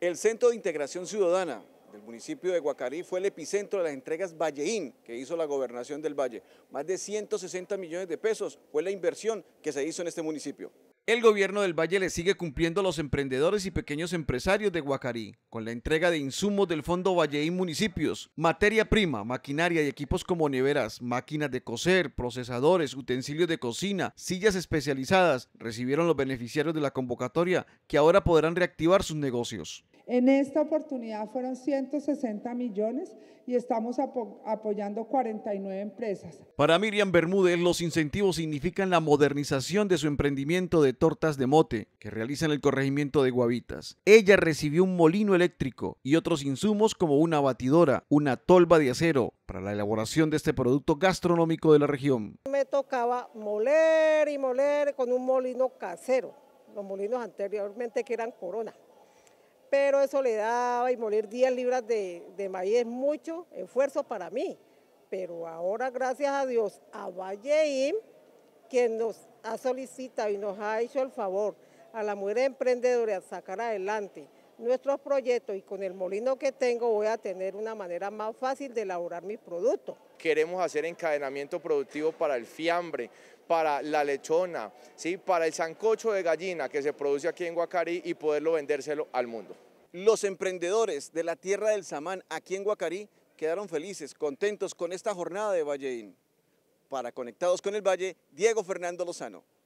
El Centro de Integración Ciudadana del municipio de Guacarí fue el epicentro de las entregas Valleín que hizo la gobernación del Valle. Más de 160 millones de pesos fue la inversión que se hizo en este municipio. El gobierno del Valle le sigue cumpliendo a los emprendedores y pequeños empresarios de Guacarí con la entrega de insumos del Fondo Valleín Municipios, materia prima, maquinaria y equipos como neveras, máquinas de coser, procesadores, utensilios de cocina, sillas especializadas. Recibieron los beneficiarios de la convocatoria que ahora podrán reactivar sus negocios. En esta oportunidad fueron 160 millones y estamos apoyando 49 empresas. Para Miriam Bermúdez, los incentivos significan la modernización de su emprendimiento de tortas de mote que realiza en el corregimiento de Guavitas. Ella recibió un molino eléctrico y otros insumos como una batidora, una tolva de acero para la elaboración de este producto gastronómico de la región. Me tocaba moler y moler con un molino casero, los molinos anteriormente que eran corona pero eso le daba y moler 10 libras de, maíz es mucho esfuerzo para mí. Pero ahora, gracias a Dios, a Valleín, quien nos ha solicitado y nos ha hecho el favor a la mujer emprendedora sacar adelante nuestros proyectos y con el molino que tengo voy a tener una manera más fácil de elaborar mis producto. Queremos hacer encadenamiento productivo para el fiambre, para la lechona, ¿sí? para el sancocho de gallina que se produce aquí en Guacarí y poderlo vendérselo al mundo. Los emprendedores de la tierra del Samán aquí en Guacarí quedaron felices, contentos con esta jornada de Valleín. Para Conectados con el Valle, Diego Fernando Lozano.